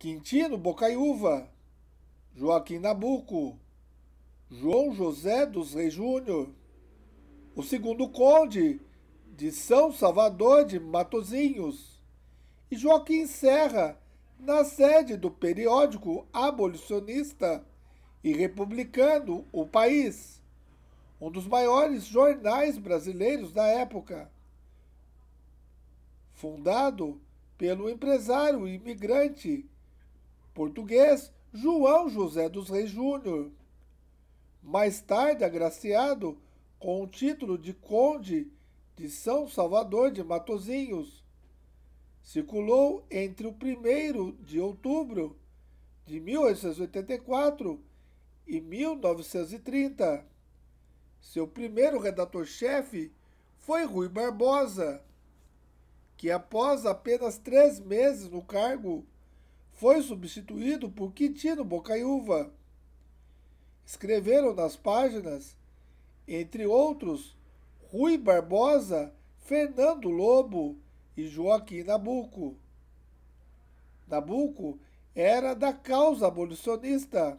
Quintino Bocaiúva, Joaquim Nabuco, João José dos Reis Júnior, o segundo conde de São Salvador de Matozinhos e Joaquim Serra, na sede do periódico abolicionista e republicano O País, um dos maiores jornais brasileiros da época. Fundado pelo empresário imigrante português João José dos Reis Júnior. Mais tarde agraciado com o título de Conde de São Salvador de Matozinhos. Circulou entre o 1 de outubro de 1884 e 1930. Seu primeiro redator-chefe foi Rui Barbosa, que após apenas três meses no cargo, foi substituído por Quintino Bocaiúva. Escreveram nas páginas, entre outros, Rui Barbosa, Fernando Lobo e Joaquim Nabuco. Nabuco era da causa abolicionista,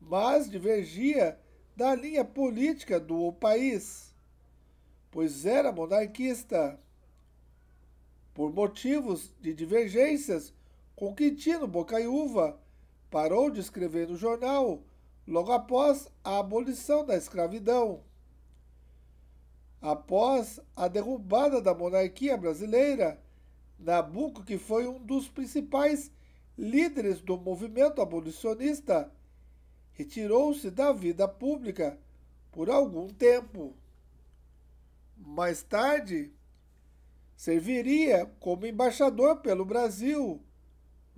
mas divergia da linha política do país, pois era monarquista. Por motivos de divergências com Quintino, Bocaiúva parou de escrever no jornal logo após a abolição da escravidão. Após a derrubada da monarquia brasileira, Nabuco, que foi um dos principais líderes do movimento abolicionista, retirou-se da vida pública por algum tempo. Mais tarde, serviria como embaixador pelo Brasil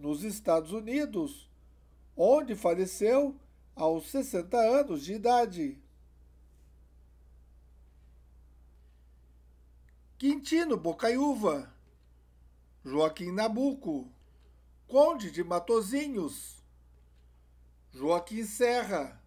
nos Estados Unidos, onde faleceu aos 60 anos de idade. Quintino Bocaiúva, Joaquim Nabuco, Conde de Matozinhos, Joaquim Serra,